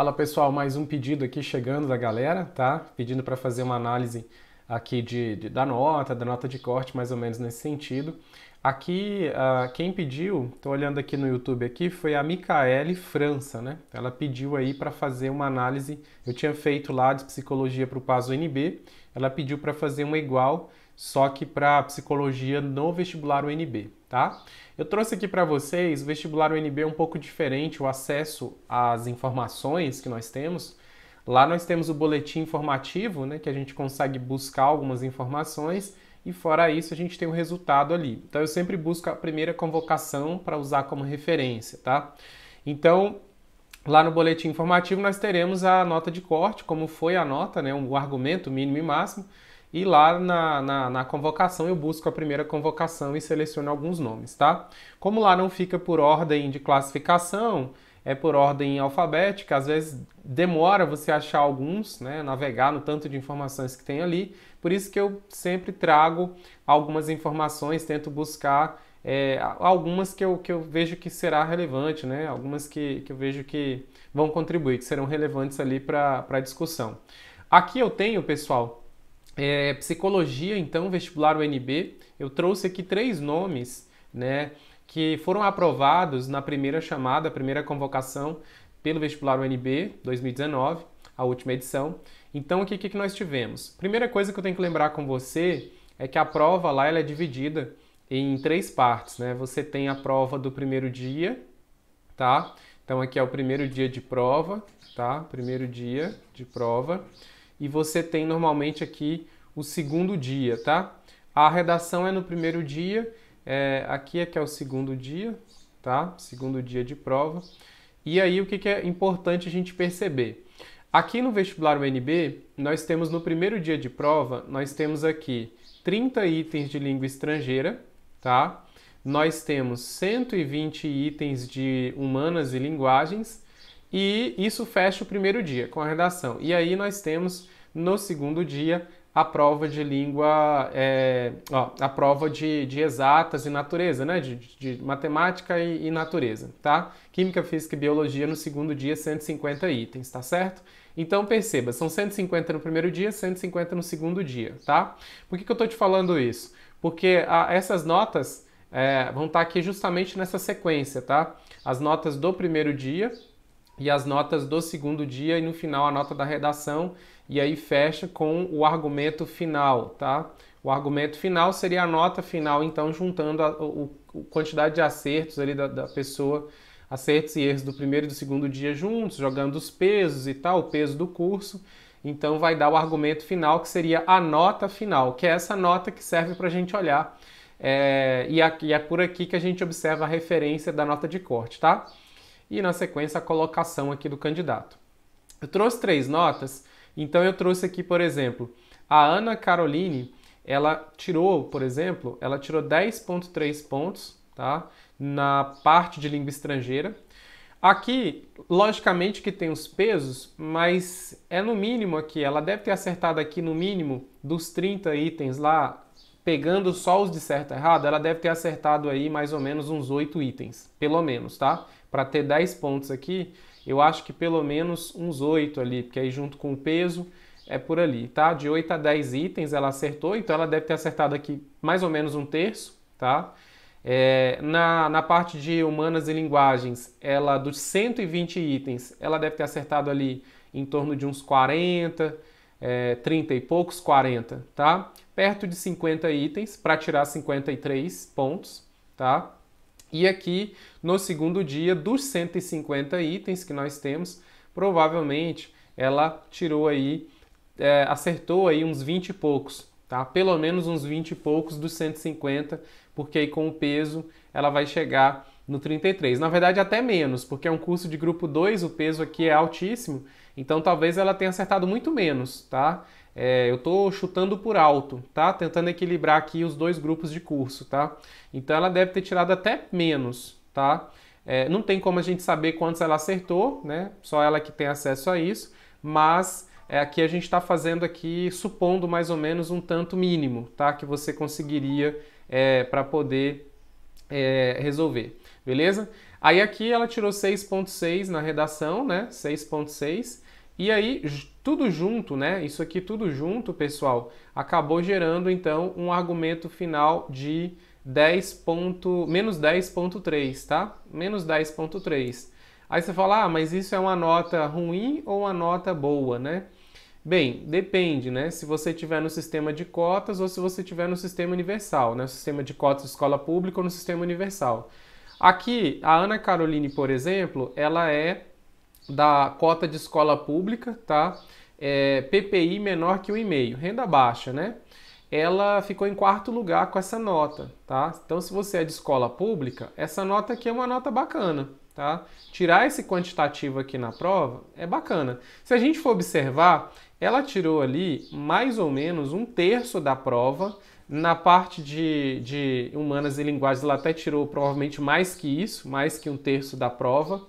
Fala pessoal, mais um pedido aqui chegando da galera, tá? Pedindo para fazer uma análise aqui de, de, da nota, da nota de corte, mais ou menos nesse sentido. Aqui, uh, quem pediu, tô olhando aqui no YouTube aqui, foi a Micaele França, né? Ela pediu aí para fazer uma análise, eu tinha feito lá de psicologia para o PASO NB, ela pediu para fazer uma igual, só que para psicologia no vestibular UNB, tá? Eu trouxe aqui para vocês o vestibular UNB é um pouco diferente, o acesso às informações que nós temos. Lá nós temos o boletim informativo, né, que a gente consegue buscar algumas informações e fora isso a gente tem o resultado ali. Então eu sempre busco a primeira convocação para usar como referência, tá? Então, lá no boletim informativo nós teremos a nota de corte, como foi a nota, né, o argumento mínimo e máximo e lá na, na, na, convocação eu busco a primeira convocação e seleciono alguns nomes, tá? Como lá não fica por ordem de classificação, é por ordem alfabética, às vezes demora você achar alguns, né? Navegar no tanto de informações que tem ali. Por isso que eu sempre trago algumas informações, tento buscar é, algumas que eu, que eu vejo que será relevante, né? Algumas que, que eu vejo que vão contribuir, que serão relevantes ali para a discussão. Aqui eu tenho, pessoal, é, psicologia, então, vestibular UNB, eu trouxe aqui três nomes, né, que foram aprovados na primeira chamada, primeira convocação pelo vestibular UNB 2019, a última edição. Então, o que, que nós tivemos? Primeira coisa que eu tenho que lembrar com você é que a prova lá ela é dividida em três partes, né? Você tem a prova do primeiro dia, tá? Então, aqui é o primeiro dia de prova, tá? Primeiro dia de prova e você tem normalmente aqui o segundo dia, tá? A redação é no primeiro dia, é, aqui é que é o segundo dia, tá? Segundo dia de prova. E aí o que, que é importante a gente perceber? Aqui no vestibular UNB, nós temos no primeiro dia de prova, nós temos aqui 30 itens de língua estrangeira, tá? Nós temos 120 itens de humanas e linguagens e isso fecha o primeiro dia com a redação. E aí nós temos no segundo dia a prova de língua, é, ó, a prova de, de, exatas e natureza, né? De, de matemática e, e, natureza, tá? Química, física e biologia no segundo dia, 150 itens, tá certo? Então perceba, são 150 no primeiro dia, 150 no segundo dia, tá? Por que, que eu tô te falando isso? Porque a, ah, essas notas é, vão estar tá aqui justamente nessa sequência, tá? As notas do primeiro dia, e as notas do segundo dia e no final a nota da redação e aí fecha com o argumento final, tá? O argumento final seria a nota final, então juntando a, a, a quantidade de acertos ali da, da pessoa, acertos e erros do primeiro e do segundo dia juntos, jogando os pesos e tal, o peso do curso. Então vai dar o argumento final que seria a nota final, que é essa nota que serve para a gente olhar. É, e, e é por aqui que a gente observa a referência da nota de corte, tá? e, na sequência, a colocação aqui do candidato. Eu trouxe três notas, então eu trouxe aqui, por exemplo, a Ana Caroline, ela tirou, por exemplo, ela tirou 10.3 pontos, tá? Na parte de língua estrangeira. Aqui, logicamente que tem os pesos, mas é no mínimo aqui, ela deve ter acertado aqui no mínimo dos 30 itens lá, pegando só os de certo e errado, ela deve ter acertado aí mais ou menos uns 8 itens, pelo menos, tá? Para ter 10 pontos aqui, eu acho que pelo menos uns 8 ali, porque aí junto com o peso é por ali, tá? De 8 a 10 itens ela acertou, então ela deve ter acertado aqui mais ou menos um terço, tá? É, na, na parte de humanas e linguagens, ela dos 120 itens, ela deve ter acertado ali em torno de uns 40, é, 30 e poucos, 40, tá? perto de 50 itens para tirar 53 pontos, tá? E aqui no segundo dia dos 150 itens que nós temos, provavelmente ela tirou aí, é, acertou aí uns 20 e poucos, tá? Pelo menos uns 20 e poucos dos 150, porque aí com o peso ela vai chegar no 33. Na verdade, até menos, porque é um curso de grupo 2, o peso aqui é altíssimo, então talvez ela tenha acertado muito menos, tá? É, eu estou chutando por alto, tá? Tentando equilibrar aqui os dois grupos de curso, tá? Então ela deve ter tirado até menos, tá? É, não tem como a gente saber quantos ela acertou, né? Só ela que tem acesso a isso, mas é, aqui a gente está fazendo aqui, supondo mais ou menos um tanto mínimo, tá? Que você conseguiria é, para poder é, resolver, beleza? Aí aqui ela tirou 6.6 na redação, né? 6.6. E aí tudo junto, né? Isso aqui tudo junto, pessoal, acabou gerando então um argumento final de 10 ponto, menos 10.3, tá? Menos 10.3. Aí você fala, ah, mas isso é uma nota ruim ou uma nota boa, né? Bem, depende, né? Se você tiver no sistema de cotas ou se você tiver no sistema universal, né? sistema de cotas de escola pública ou no sistema universal. Aqui, a Ana Caroline, por exemplo, ela é da cota de escola pública, tá? É, PPI menor que 1,5, renda baixa, né? Ela ficou em quarto lugar com essa nota, tá? Então, se você é de escola pública, essa nota aqui é uma nota bacana, tá? Tirar esse quantitativo aqui na prova é bacana. Se a gente for observar, ela tirou ali mais ou menos um terço da prova. Na parte de, de humanas e linguagens, ela até tirou provavelmente mais que isso, mais que um terço da prova.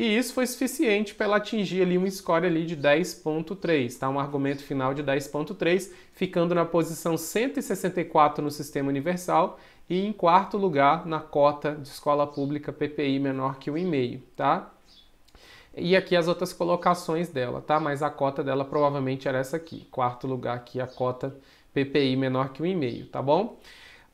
E isso foi suficiente para ela atingir ali um score ali de 10.3, tá? Um argumento final de 10.3, ficando na posição 164 no sistema universal e em quarto lugar na cota de escola pública PPI menor que 1,5, tá? E aqui as outras colocações dela, tá? Mas a cota dela provavelmente era essa aqui, quarto lugar aqui a cota PPI menor que 1,5, tá bom?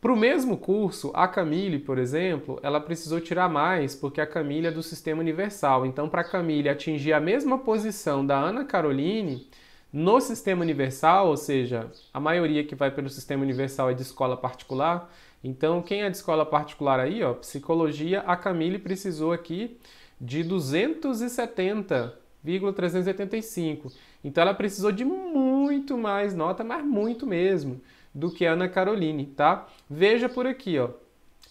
Para o mesmo curso, a Camille, por exemplo, ela precisou tirar mais porque a Camille é do sistema universal. Então, para a Camille atingir a mesma posição da Ana Caroline no sistema universal, ou seja, a maioria que vai pelo sistema universal é de escola particular. Então, quem é de escola particular aí, ó, psicologia, a Camille precisou aqui de 270,385. Então, ela precisou de muito mais nota, mas muito mesmo do que Ana Caroline, tá? Veja por aqui, ó.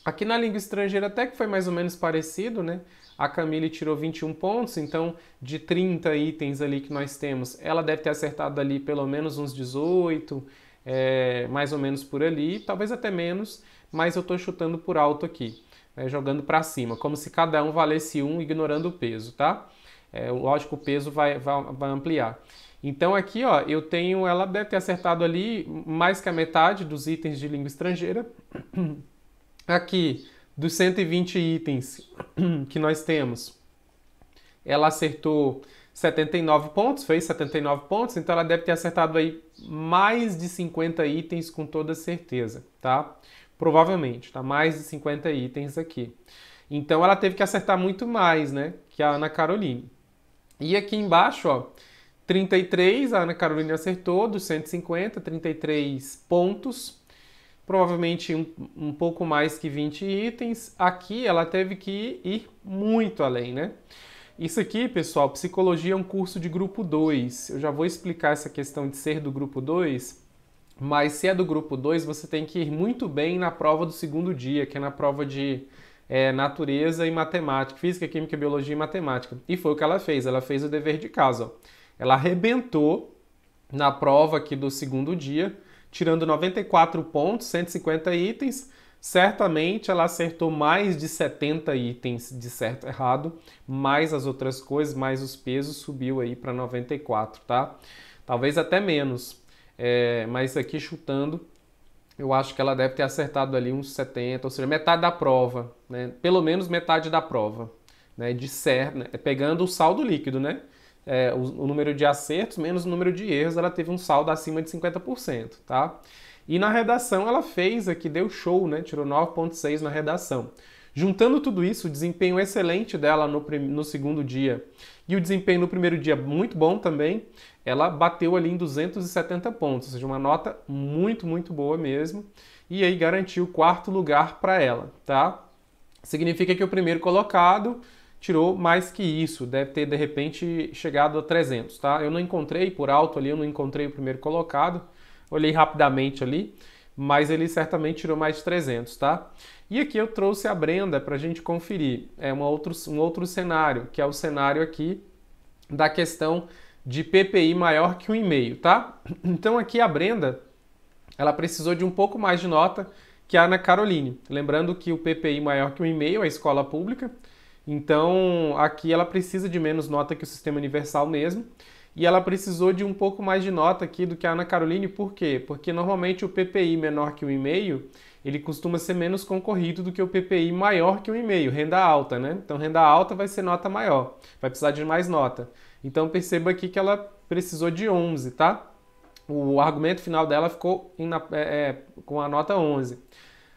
Aqui na língua estrangeira até que foi mais ou menos parecido, né? A Camille tirou 21 pontos, então de 30 itens ali que nós temos, ela deve ter acertado ali pelo menos uns 18, é, mais ou menos por ali, talvez até menos, mas eu estou chutando por alto aqui, né? jogando para cima, como se cada um valesse um, ignorando o peso, tá? É, lógico, o peso vai, vai, vai ampliar. Então aqui, ó, eu tenho, ela deve ter acertado ali mais que a metade dos itens de língua estrangeira. Aqui, dos 120 itens que nós temos, ela acertou 79 pontos, fez 79 pontos, então ela deve ter acertado aí mais de 50 itens com toda certeza, tá? Provavelmente, tá? Mais de 50 itens aqui. Então ela teve que acertar muito mais, né, que a Ana Caroline. E aqui embaixo, ó, 33, a Ana Carolina acertou, dos 150, 33 pontos. Provavelmente um, um pouco mais que 20 itens. Aqui ela teve que ir muito além, né? Isso aqui, pessoal, psicologia é um curso de grupo 2. Eu já vou explicar essa questão de ser do grupo 2, mas se é do grupo 2, você tem que ir muito bem na prova do segundo dia, que é na prova de é, natureza e matemática, física, química, biologia e matemática. E foi o que ela fez, ela fez o dever de casa. Ó. Ela arrebentou na prova aqui do segundo dia, tirando 94 pontos, 150 itens. Certamente ela acertou mais de 70 itens de certo e errado, mais as outras coisas, mais os pesos, subiu aí para 94, tá? Talvez até menos, é, mas aqui chutando, eu acho que ela deve ter acertado ali uns 70, ou seja, metade da prova, né? Pelo menos metade da prova, né? De certo, né? pegando o saldo líquido, né? é, o, o, número de acertos menos o número de erros, ela teve um saldo acima de 50%, tá? E na redação ela fez aqui, deu show, né? Tirou 9.6 na redação. Juntando tudo isso, o desempenho excelente dela no, no segundo dia e o desempenho no primeiro dia muito bom também, ela bateu ali em 270 pontos, ou seja, uma nota muito, muito boa mesmo. E aí garantiu o quarto lugar para ela, tá? Significa que o primeiro colocado tirou mais que isso, deve ter de repente chegado a 300, tá? Eu não encontrei por alto ali, eu não encontrei o primeiro colocado, olhei rapidamente ali, mas ele certamente tirou mais de 300, tá? E aqui eu trouxe a Brenda para a gente conferir, é um outro, um outro cenário, que é o cenário aqui da questão de PPI maior que 1,5, tá? Então aqui a Brenda, ela precisou de um pouco mais de nota que a Ana Caroline, lembrando que o PPI maior que 1,5 é a escola pública, então, aqui ela precisa de menos nota que o sistema universal mesmo. E ela precisou de um pouco mais de nota aqui do que a Ana Caroline, por quê? Porque normalmente o PPI menor que 1,5, ele costuma ser menos concorrido do que o PPI maior que 1,5, renda alta, né? Então renda alta vai ser nota maior, vai precisar de mais nota. Então perceba aqui que ela precisou de 11, tá? O argumento final dela ficou é, é, com a nota 11.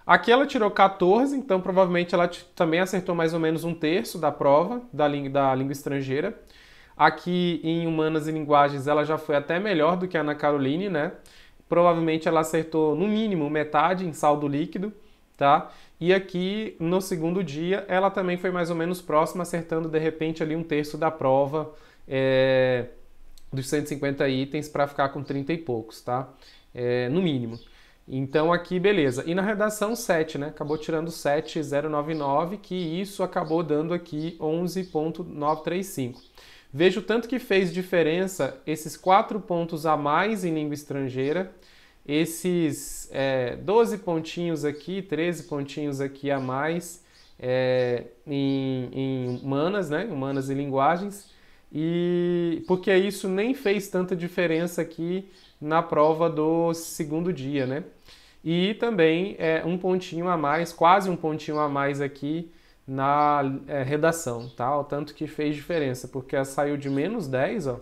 Aqui ela tirou 14, então provavelmente ela também acertou mais ou menos um terço da prova da, da língua estrangeira. Aqui em Humanas e Linguagens ela já foi até melhor do que a Ana Caroline, né? Provavelmente ela acertou no mínimo metade em saldo líquido, tá? E aqui no segundo dia ela também foi mais ou menos próxima, acertando de repente ali um terço da prova é, dos 150 itens para ficar com 30 e poucos, tá? É, no mínimo. Então aqui, beleza. E na redação 7, né? Acabou tirando 7,099, que isso acabou dando aqui 11,935. Vejo tanto que fez diferença esses 4 pontos a mais em língua estrangeira, esses é, 12 pontinhos aqui, 13 pontinhos aqui a mais é, em, em humanas, né? Humanas e linguagens. E porque isso nem fez tanta diferença aqui na prova do segundo dia, né? e também é, um pontinho a mais, quase um pontinho a mais aqui na é, redação, tá? O tanto que fez diferença, porque saiu de menos 10, ó,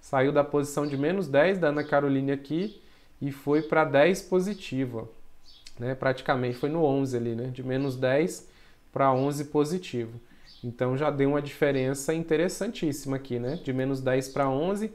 saiu da posição de menos 10 da Ana Carolina aqui e foi para 10 positivo, ó, né? Praticamente foi no 11 ali, né? De menos 10 para 11 positivo. Então já deu uma diferença interessantíssima aqui, né? De menos 10 para 11,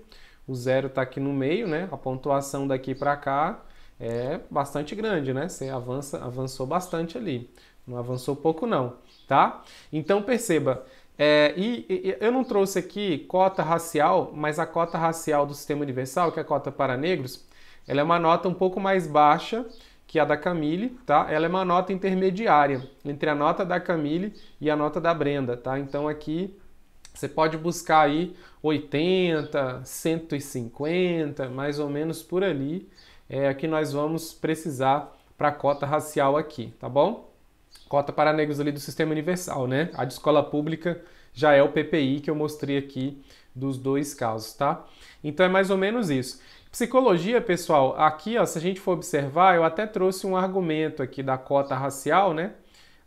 o zero está aqui no meio, né? A pontuação daqui para cá é bastante grande, né? Você avança, avançou bastante ali. Não avançou pouco, não, tá? Então perceba, é, e, e, eu não trouxe aqui cota racial, mas a cota racial do sistema universal, que é a cota para negros, ela é uma nota um pouco mais baixa que a da Camille, tá? Ela é uma nota intermediária entre a nota da Camille e a nota da Brenda, tá? Então aqui você pode buscar aí 80, 150, mais ou menos por ali é, que nós vamos precisar para a cota racial aqui, tá bom? Cota para negros ali do Sistema Universal, né? A de escola pública já é o PPI que eu mostrei aqui dos dois casos, tá? Então é mais ou menos isso. Psicologia, pessoal, aqui, ó, se a gente for observar, eu até trouxe um argumento aqui da cota racial, né?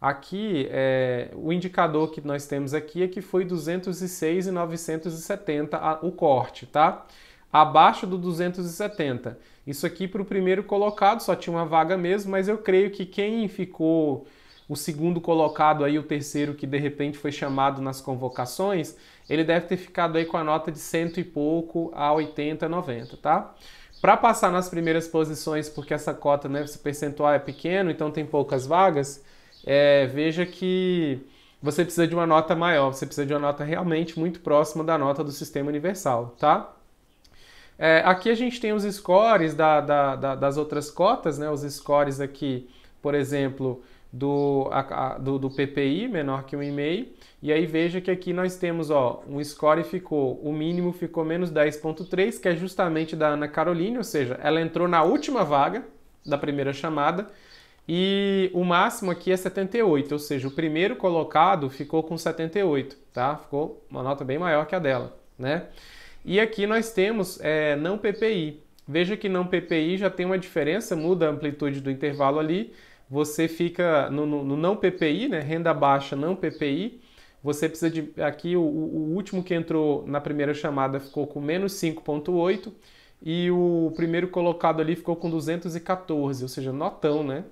Aqui, é, o indicador que nós temos aqui é que foi 206,970 e o corte, tá? abaixo do 270. Isso aqui para o primeiro colocado, só tinha uma vaga mesmo, mas eu creio que quem ficou o segundo colocado aí, o terceiro que de repente foi chamado nas convocações, ele deve ter ficado aí com a nota de cento e pouco a 80, 90, tá? Para passar nas primeiras posições, porque essa cota, né, esse percentual é pequeno, então tem poucas vagas, é, veja que você precisa de uma nota maior, você precisa de uma nota realmente muito próxima da nota do sistema universal, tá? É, aqui a gente tem os scores da, da, da, das outras cotas, né? Os scores aqui, por exemplo, do, a, a, do, do, PPI menor que 1,5. E aí veja que aqui nós temos ó, um score ficou, o mínimo ficou menos 10,3, que é justamente da Ana Carolina, ou seja, ela entrou na última vaga da primeira chamada. E o máximo aqui é 78, ou seja, o primeiro colocado ficou com 78, tá? Ficou uma nota bem maior que a dela, né? E aqui nós temos é, não PPI. Veja que não PPI já tem uma diferença, muda a amplitude do intervalo ali. Você fica no, no, no não PPI, né, renda baixa não PPI, você precisa de. Aqui o, o último que entrou na primeira chamada ficou com menos 5,8 e o primeiro colocado ali ficou com 214, ou seja, notão, né?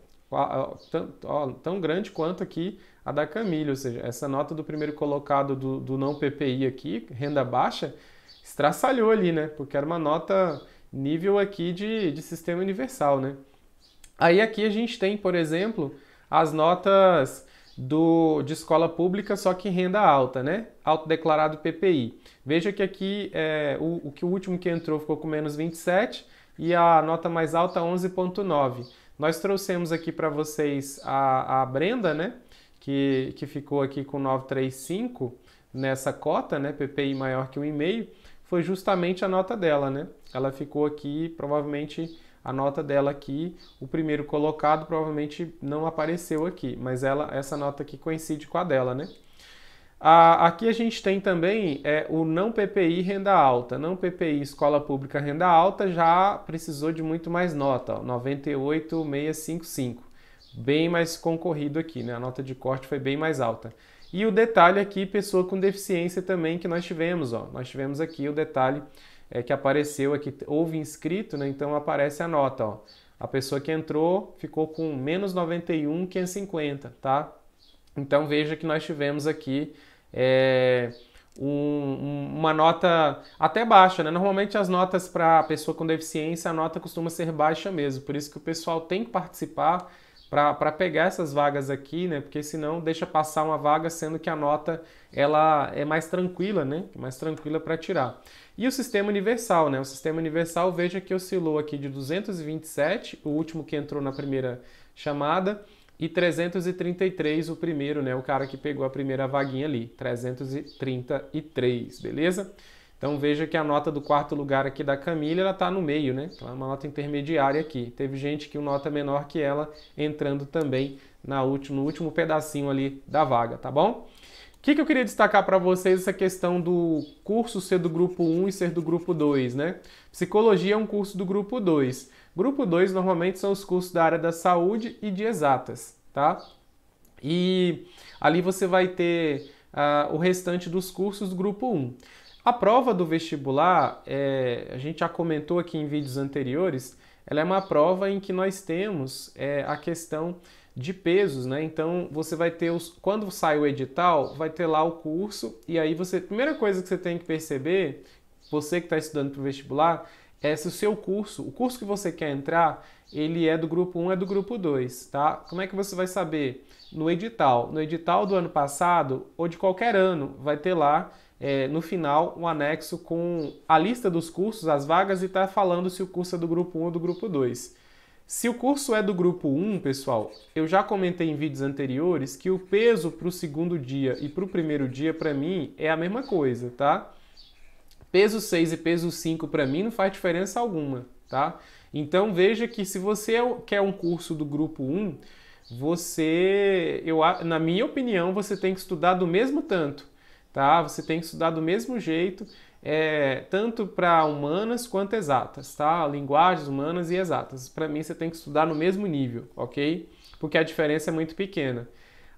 Tão, ó, tão grande quanto aqui a da Camila, ou seja, essa nota do primeiro colocado do, do não PPI aqui, renda baixa, estraçalhou ali, né? Porque era uma nota nível aqui de, de sistema universal, né? Aí aqui a gente tem, por exemplo, as notas do, de escola pública, só que renda alta, né? Autodeclarado PPI. Veja que aqui é, o, o, que o último que entrou ficou com menos 27 e a nota mais alta 11,9. Nós trouxemos aqui para vocês a, a Brenda, né? Que, que ficou aqui com 935 nessa cota, né? PPI maior que 1,5 foi justamente a nota dela, né? Ela ficou aqui, provavelmente a nota dela aqui, o primeiro colocado provavelmente não apareceu aqui, mas ela essa nota aqui coincide com a dela, né? A, aqui a gente tem também é, o não PPI renda alta. Não PPI escola pública renda alta já precisou de muito mais nota, 98,655. Bem mais concorrido aqui, né? A nota de corte foi bem mais alta. E o detalhe aqui, pessoa com deficiência também que nós tivemos, ó. Nós tivemos aqui o detalhe é, que apareceu aqui, houve inscrito, né? Então aparece a nota, ó. A pessoa que entrou ficou com menos 91,550, é tá? Então veja que nós tivemos aqui é, um, uma nota até baixa, né? Normalmente as notas para pessoa com deficiência, a nota costuma ser baixa mesmo, por isso que o pessoal tem que participar para pegar essas vagas aqui, né? Porque senão deixa passar uma vaga, sendo que a nota ela é mais tranquila, né? Mais tranquila para tirar. E o sistema universal, né? O sistema universal, veja que oscilou aqui de 227, o último que entrou na primeira chamada, e 333 o primeiro, né? O cara que pegou a primeira vaguinha ali, 333, beleza? Então veja que a nota do quarto lugar aqui da Camila ela está no meio, né? Então é uma nota intermediária aqui. Teve gente que nota menor que ela entrando também na último, no último pedacinho ali da vaga, tá bom? O que, que eu queria destacar para vocês essa questão do curso ser do grupo 1 e ser do grupo 2, né? Psicologia é um curso do grupo 2. Grupo 2 normalmente são os cursos da área da saúde e de exatas, tá? E ali você vai ter uh, o restante dos cursos do grupo 1. A prova do vestibular, é, a gente já comentou aqui em vídeos anteriores, ela é uma prova em que nós temos é, a questão de pesos, né? Então você vai ter os. Quando sai o edital, vai ter lá o curso, e aí você. Primeira coisa que você tem que perceber, você que está estudando para o vestibular, é se o seu curso, o curso que você quer entrar, ele é do grupo 1, é do grupo 2, tá? Como é que você vai saber? No edital. No edital do ano passado, ou de qualquer ano, vai ter lá é, no final um anexo com a lista dos cursos, as vagas e está falando se o curso é do grupo 1 ou do grupo 2. Se o curso é do grupo 1, pessoal, eu já comentei em vídeos anteriores que o peso para o segundo dia e para o primeiro dia, para mim, é a mesma coisa, tá? Peso 6 e peso 5 para mim não faz diferença alguma, tá? Então veja que se você é quer um curso do grupo 1, você, eu, na minha opinião, você tem que estudar do mesmo tanto tá? Você tem que estudar do mesmo jeito, é, tanto para humanas quanto exatas, tá? Linguagens humanas e exatas. Para mim, você tem que estudar no mesmo nível, ok? Porque a diferença é muito pequena.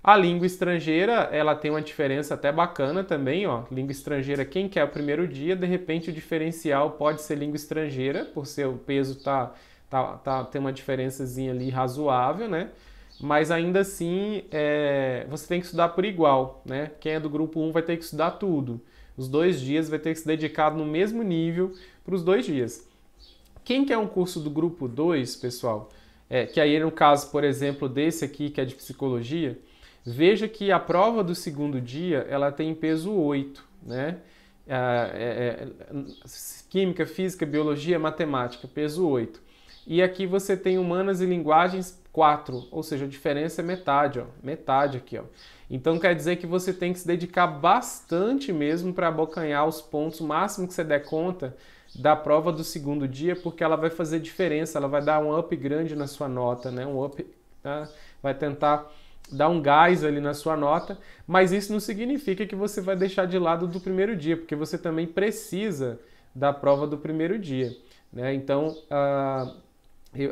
A língua estrangeira, ela tem uma diferença até bacana também, ó. Língua estrangeira, quem quer o primeiro dia, de repente o diferencial pode ser língua estrangeira, por seu peso tá, tá, tá tem uma diferençazinha ali razoável, né? mas ainda assim é, você tem que estudar por igual, né? Quem é do grupo 1 vai ter que estudar tudo. Os dois dias vai ter que se dedicar no mesmo nível para os dois dias. Quem quer um curso do grupo 2, pessoal, é, que aí é no caso, por exemplo, desse aqui que é de psicologia, veja que a prova do segundo dia ela tem peso 8, né? Ah, é, é, química, física, biologia, matemática, peso 8. E aqui você tem humanas e linguagens 4, ou seja, a diferença é metade, ó, metade aqui, ó. Então quer dizer que você tem que se dedicar bastante mesmo para abocanhar os pontos, o máximo que você der conta da prova do segundo dia, porque ela vai fazer diferença, ela vai dar um up grande na sua nota, né? Um up, tá? vai tentar dar um gás ali na sua nota, mas isso não significa que você vai deixar de lado do primeiro dia, porque você também precisa da prova do primeiro dia, né? Então, uh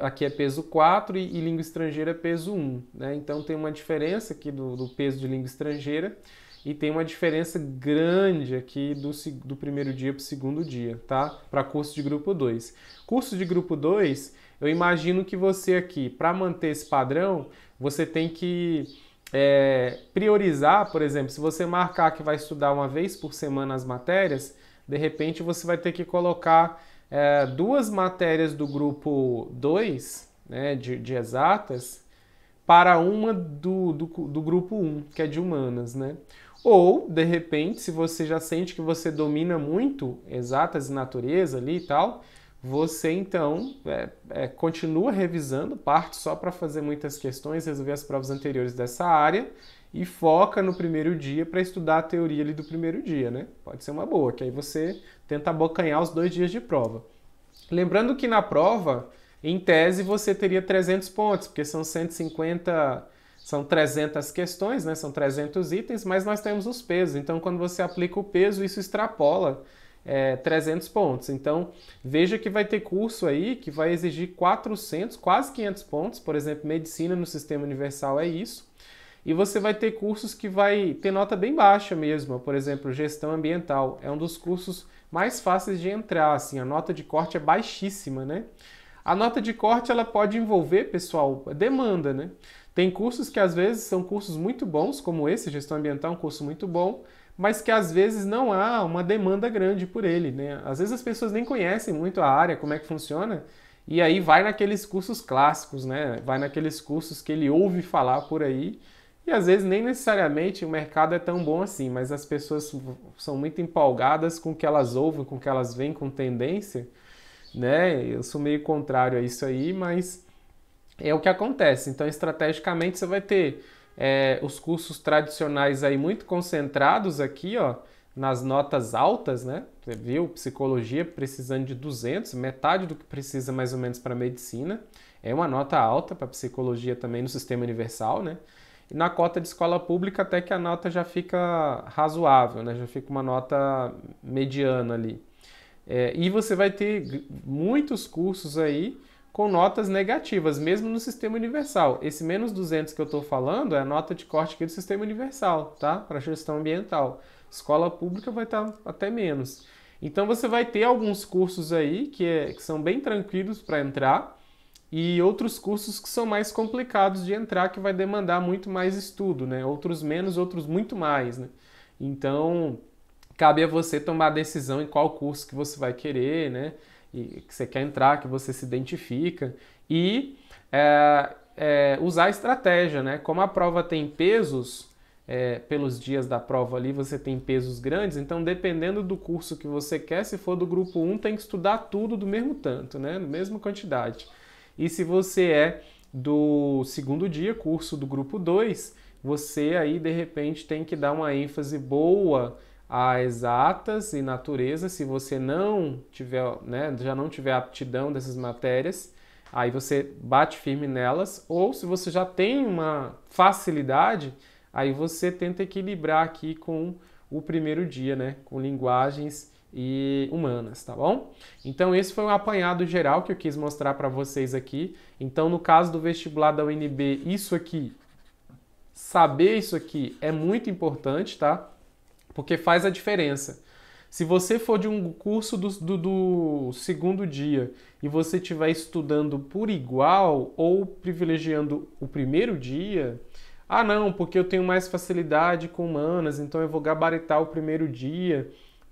aqui é peso 4 e, e, língua estrangeira é peso 1. Né? Então tem uma diferença aqui do, do, peso de língua estrangeira e tem uma diferença grande aqui do, do primeiro dia para o segundo dia, tá? Para curso de grupo 2. Curso de grupo 2, eu imagino que você aqui, para manter esse padrão, você tem que é, priorizar, por exemplo, se você marcar que vai estudar uma vez por semana as matérias, de repente você vai ter que colocar é, duas matérias do grupo 2, né, de, de, exatas, para uma do, do, do grupo 1, um, que é de humanas, né? Ou, de repente, se você já sente que você domina muito exatas e natureza ali e tal, você então é, é, continua revisando parte só para fazer muitas questões, resolver as provas anteriores dessa área e foca no primeiro dia para estudar a teoria ali do primeiro dia, né? Pode ser uma boa, que aí você tenta abocanhar os dois dias de prova. Lembrando que na prova, em tese, você teria 300 pontos, porque são 150, são 300 questões, né? São 300 itens, mas nós temos os pesos. Então, quando você aplica o peso, isso extrapola é, 300 pontos. Então, veja que vai ter curso aí que vai exigir 400, quase 500 pontos. Por exemplo, medicina no sistema universal é isso. E você vai ter cursos que vai ter nota bem baixa mesmo, por exemplo, gestão ambiental. É um dos cursos mais fáceis de entrar, assim, a nota de corte é baixíssima, né? A nota de corte ela pode envolver, pessoal, demanda, né? Tem cursos que às vezes são cursos muito bons, como esse, gestão ambiental, é um curso muito bom, mas que às vezes não há uma demanda grande por ele, né? Às vezes as pessoas nem conhecem muito a área, como é que funciona, e aí vai naqueles cursos clássicos, né? Vai naqueles cursos que ele ouve falar por aí e às vezes nem necessariamente o mercado é tão bom assim, mas as pessoas são muito empolgadas com o que elas ouvem, com o que elas veem com tendência, né? Eu sou meio contrário a isso aí, mas é o que acontece. Então, estrategicamente, você vai ter é, os cursos tradicionais aí muito concentrados aqui, ó, nas notas altas, né? Você viu psicologia precisando de 200, metade do que precisa mais ou menos para medicina. É uma nota alta para psicologia também no sistema universal, né? E na cota de escola pública, até que a nota já fica razoável, né? já fica uma nota mediana ali. É, e você vai ter muitos cursos aí com notas negativas, mesmo no sistema universal. Esse menos 200 que eu estou falando é a nota de corte aqui do sistema universal, tá? Para gestão ambiental. Escola pública vai estar tá até menos. Então você vai ter alguns cursos aí que, é, que são bem tranquilos para entrar, e outros cursos que são mais complicados de entrar, que vai demandar muito mais estudo, né? Outros menos, outros muito mais, né? Então, cabe a você tomar a decisão em qual curso que você vai querer, né? E que você quer entrar, que você se identifica. E é, é, usar estratégia, né? Como a prova tem pesos, é, pelos dias da prova ali você tem pesos grandes, então dependendo do curso que você quer, se for do grupo 1, tem que estudar tudo do mesmo tanto, né? Na mesma quantidade. E se você é do segundo dia, curso do grupo 2, você aí de repente tem que dar uma ênfase boa a exatas e natureza, se você não tiver, né, já não tiver aptidão dessas matérias, aí você bate firme nelas, ou se você já tem uma facilidade, aí você tenta equilibrar aqui com o primeiro dia, né, com linguagens e humanas, tá bom? Então esse foi um apanhado geral que eu quis mostrar para vocês aqui. Então no caso do vestibular da UNB, isso aqui, saber isso aqui é muito importante, tá? Porque faz a diferença. Se você for de um curso do, do, do, segundo dia e você estiver estudando por igual ou privilegiando o primeiro dia, ah não, porque eu tenho mais facilidade com humanas, então eu vou gabaritar o primeiro dia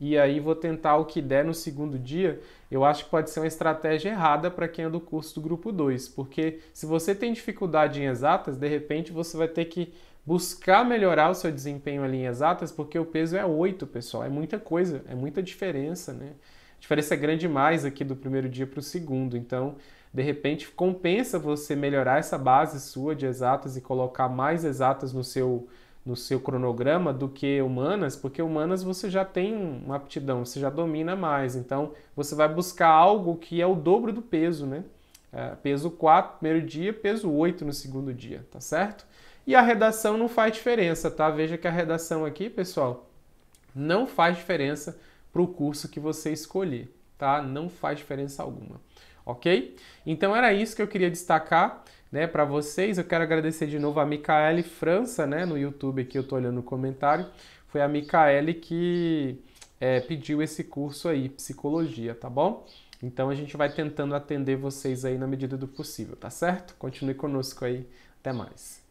e aí vou tentar o que der no segundo dia, eu acho que pode ser uma estratégia errada para quem é do curso do grupo 2, porque se você tem dificuldade em exatas, de repente você vai ter que buscar melhorar o seu desempenho ali em exatas, porque o peso é 8, pessoal, é muita coisa, é muita diferença, né? A diferença é grande mais aqui do primeiro dia para o segundo, então de repente compensa você melhorar essa base sua de exatas e colocar mais exatas no seu no seu cronograma do que humanas, porque humanas você já tem uma aptidão, você já domina mais. Então você vai buscar algo que é o dobro do peso, né? É, peso 4 primeiro dia, peso 8 no segundo dia, tá certo? E a redação não faz diferença, tá? Veja que a redação aqui, pessoal, não faz diferença para o curso que você escolher, tá? Não faz diferença alguma, ok? Então era isso que eu queria destacar né, para vocês. Eu quero agradecer de novo a Micaele França, né, no YouTube que eu tô olhando o comentário. Foi a Micaele que é, pediu esse curso aí, psicologia, tá bom? Então a gente vai tentando atender vocês aí na medida do possível, tá certo? Continue conosco aí. Até mais.